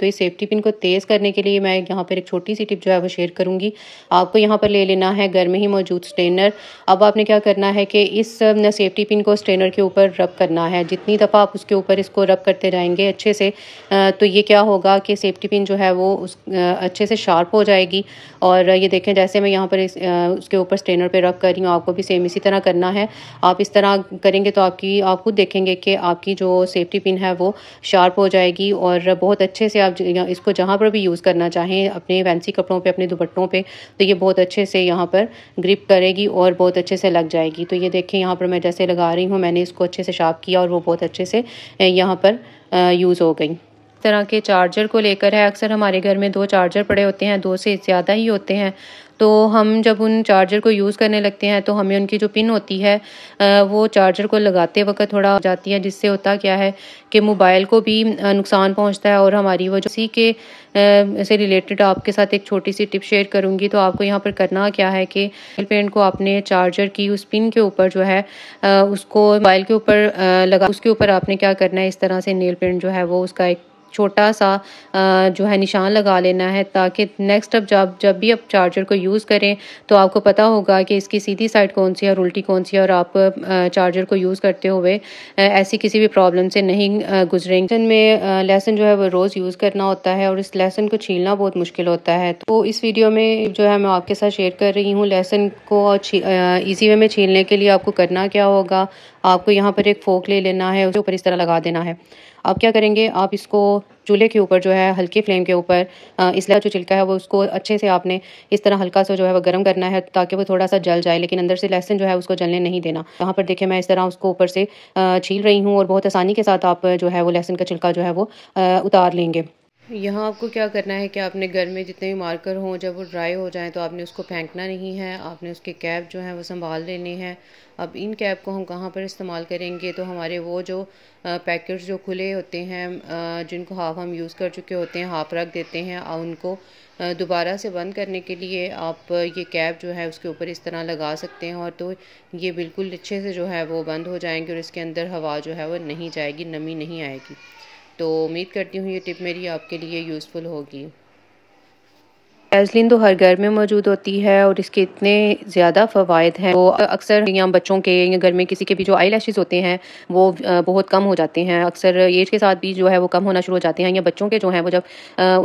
तो इस safety pin को तेज़ करने के लिए मैं यहाँ पर एक छोटी सी टिप जो है वो शेयर करूँगी आपको यहाँ पर ले लेना है घर में ही मौजूद स्ट्रेनर अब आपने क्या करना है कि इस सेफ्टी पिन को स्ट्रेनर के ऊपर रब करना है जितनी दफ़ा आप उसके ऊपर इसको रब करते जाएंगे अच्छे से तो ये क्या होगा कि सेफ्टी पिन जो है वो उस अच्छे से शार्प हो जाएगी और ये देखें जैसे मैं यहाँ पर इस, उसके ऊपर स्ट्रेनर पर रब कर रही हूँ आपको भी सेम इसी तरह करना है आप इस तरह करेंगे तो आपकी आप खुद देखेंगे कि आपकी जो सेफ्टी पिन है वो शार्प हो जाएगी और बहुत अच्छे से आप इसको जहाँ पर भी यूज़ करना चाहें अपने फैंसी कपड़ों पे अपने दुपट्टों पे तो ये बहुत अच्छे से यहाँ पर ग्रिप करेगी और बहुत अच्छे से लग जाएगी तो ये देखें यहाँ पर मैं जैसे लगा रही हूँ मैंने इसको अच्छे से शार्प किया और वो बहुत अच्छे से यहाँ पर यूज़ हो गई तरह के चार्जर को लेकर है अक्सर हमारे घर में दो चार्जर पड़े होते हैं दो से ज़्यादा ही होते हैं तो हम जब उन चार्जर को यूज़ करने लगते हैं तो हमें उनकी जो पिन होती है वो चार्जर को लगाते वक्त थोड़ा जाती है जिससे होता क्या है कि मोबाइल को भी नुकसान पहुंचता है और हमारी वो जो के से रिलेटेड आपके साथ एक छोटी सी टिप शेयर करूंगी तो आपको यहाँ पर करना क्या है कि पेंट को आपने चार्जर की उस पिन के ऊपर जो है उसको मोबाइल के ऊपर लगा उसके ऊपर आपने क्या करना है इस तरह से नेल पेंट जो है वो उसका एक छोटा सा जो है निशान लगा लेना है ताकि नेक्स्ट अब जब जब भी आप चार्जर को यूज़ करें तो आपको पता होगा कि इसकी सीधी साइड कौन सी है और उल्टी कौन सी है और आप चार्जर को यूज़ करते हुए ऐसी किसी भी प्रॉब्लम से नहीं गुजरेंगे लेसन में लहसन जो है वो रोज़ यूज़ करना होता है और इस लहसन को छीलना बहुत मुश्किल होता है तो इस वीडियो में जो है मैं आपके साथ शेयर कर रही हूँ लहसन को ईजी वे में छीलने के लिए आपको करना क्या होगा आपको यहाँ पर एक फोक ले लेना है उसके ऊपर इस तरह लगा देना है आप क्या करेंगे आप इसको चूल्हे के ऊपर जो है हल्की फ्लेम के ऊपर इसलिए जो छिलका है वो उसको अच्छे से आपने इस तरह हल्का सा जो है वो गर्म करना है ताकि वो थोड़ा सा जल जाए लेकिन अंदर से लहसन जो है उसको जलने नहीं देना यहाँ पर देखिए मैं इस तरह उसको ऊपर से छील रही हूँ और बहुत आसानी के साथ आप जो है वो लहसन का छिलका जो है वो उतार लेंगे यहाँ आपको क्या करना है कि आपने घर में जितने भी मार्कर हों जब वो ड्राई हो जाएं तो आपने उसको फेंकना नहीं है आपने उसके कैप जो हैं वो संभाल लेने हैं अब इन कैप को हम कहाँ पर इस्तेमाल करेंगे तो हमारे वो जो पैकेट्स जो खुले होते हैं जिनको हाफ हम यूज़ कर चुके होते हैं हाफ रख देते हैं और उनको दोबारा से बंद करने के लिए आप ये कैप जो है उसके ऊपर इस तरह लगा सकते हैं और तो ये बिल्कुल अच्छे से जो है वो बंद हो जाएंगे और इसके अंदर हवा जो है वो नहीं जाएगी नमी नहीं आएगी तो उम्मीद करती हूँ ये टिप मेरी आपके लिए यूज़फुल होगी एजलिन तो हर घर में मौजूद होती है और इसके इतने ज़्यादा फ़वाद हैं वो अक्सर या बच्चों के या घर में किसी के भी जो आई होते हैं वो बहुत कम हो जाते हैं अक्सर एज के साथ भी जो है वो कम होना शुरू हो जाते हैं या बच्चों के जो हैं वो जब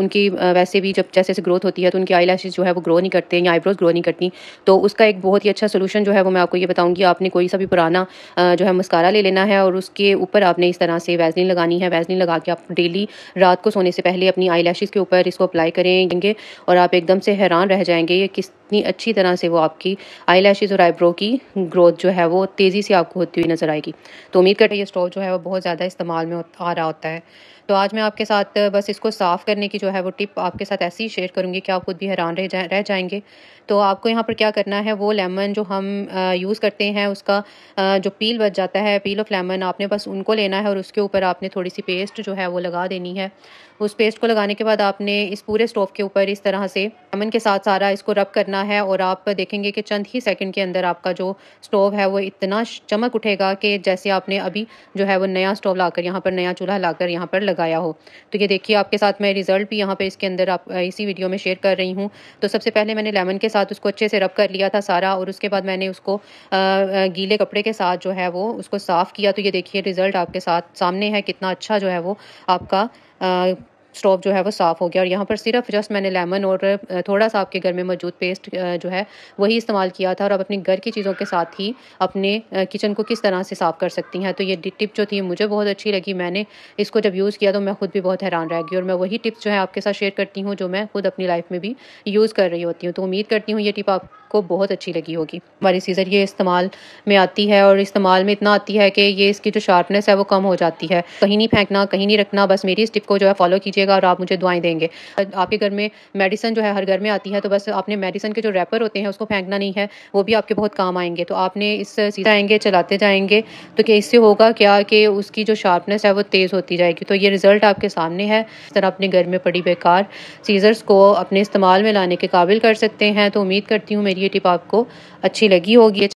उनकी वैसे भी जब जैसे जैसे ग्रोथ होती है तो उनकी आई जो है वो ग्रो नहीं करते या आईब्रोज ग्रो नहीं करती तो उसका एक बहुत ही अच्छा सोलूशन जो है वो मैं आपको ये बताऊँगी आपने कोई सा भी पुराना जो है मस्कारा ले लेना है और उसके ऊपर आपने इस तरह से वैजलिन लगानी है वैजलिन लगा के आप डेली रात को सोने से पहले अपनी आई के ऊपर इसको अप्लाई करेंगे और आप एकदम से हैरान रह जाएंगे ये किस इतनी अच्छी तरह से वो आपकी आई लैशेज़ और आईब्रो की ग्रोथ जो है वो तेज़ी से आपको होती हुई नज़र आएगी तो उम्मीद करते हैं ये स्टोव जो है वो बहुत ज़्यादा इस्तेमाल में आ रहा होता है तो आज मैं आपके साथ बस इसको साफ़ करने की जो है वो टिप आपके साथ ऐसी ही शेयर करूँगी कि आप खुद भी हैरान रह जा रह जाएंगे तो आपको यहाँ पर क्या करना है वो लेमन जो हम यूज़ करते हैं उसका जो पील बच जाता है पील ऑफ लेमन आपने बस उनको लेना है और उसके ऊपर आपने थोड़ी सी पेस्ट जो है वो लगा देनी है उस पेस्ट को लगाने के बाद आपने इस पूरे स्टोव के ऊपर इस तरह से लेमन के साथ सारा इसको रब करना करना है और आप देखेंगे कि चंद ही सेकंड के अंदर आपका जो स्टोव है वो इतना चमक उठेगा कि जैसे आपने अभी जो है वो नया स्टोव लाकर यहाँ पर नया चूल्हा लाकर यहाँ पर लगाया हो तो ये देखिए आपके साथ मैं रिज़ल्ट भी यहाँ पर इसके अंदर आप इसी वीडियो में शेयर कर रही हूँ तो सबसे पहले मैंने लेमन के साथ उसको अच्छे से रब कर लिया था सारा और उसके बाद मैंने उसको गीले कपड़े के साथ जो है वो उसको साफ़ किया तो ये देखिए रिज़ल्ट आपके साथ सामने है कितना अच्छा जो है वो आपका स्टोव जो है वो साफ़ हो गया और यहाँ पर सिर्फ जस्ट मैंने लेमन और थोड़ा सा आपके घर में मौजूद पेस्ट जो है वही इस्तेमाल किया था और आप अपने घर की चीज़ों के साथ ही अपने किचन को किस तरह से साफ़ कर सकती हैं तो ये टिप जो थी मुझे बहुत अच्छी लगी मैंने इसको जब यूज़ किया तो मैं खुद भी बहुत हैरान रह गई और मैं वही टिप्स जो है आपके साथ शेयर करती हूँ जो मैं खुद अपनी लाइफ में भी यूज़ कर रही होती हूँ तो उम्मीद करती हूँ ये टिप आप आपको बहुत अच्छी लगी होगी हमारी सीज़र ये इस्तेमाल में आती है और इस्तेमाल में इतना आती है कि ये इसकी जो शार्पनेस है वो कम हो जाती है कहीं नहीं फेंकना कहीं नहीं रखना बस मेरी इस टिप को जो है फॉलो कीजिएगा और आप मुझे दुआएं देंगे आपके घर में मेडिसन जो है हर घर में आती है तो बस आपने मेडिसन के जो रैपर होते हैं उसको फेंकना नहीं है वो भी आपके बहुत काम आएंगे तो आपने इस सीधा आएंगे चलाते जाएंगे तो क्या इससे होगा क्या कि उसकी जो शार्पनेस है वो तेज़ होती जाएगी तो ये रिज़ल्ट आपके सामने है इस तरह अपने घर में पड़ी बेकार सीज़र्स को अपने इस्तेमाल में लाने के काबिल कर सकते हैं तो उम्मीद करती हूँ मेरी इनकी टिप आपको अच्छी लगी होगी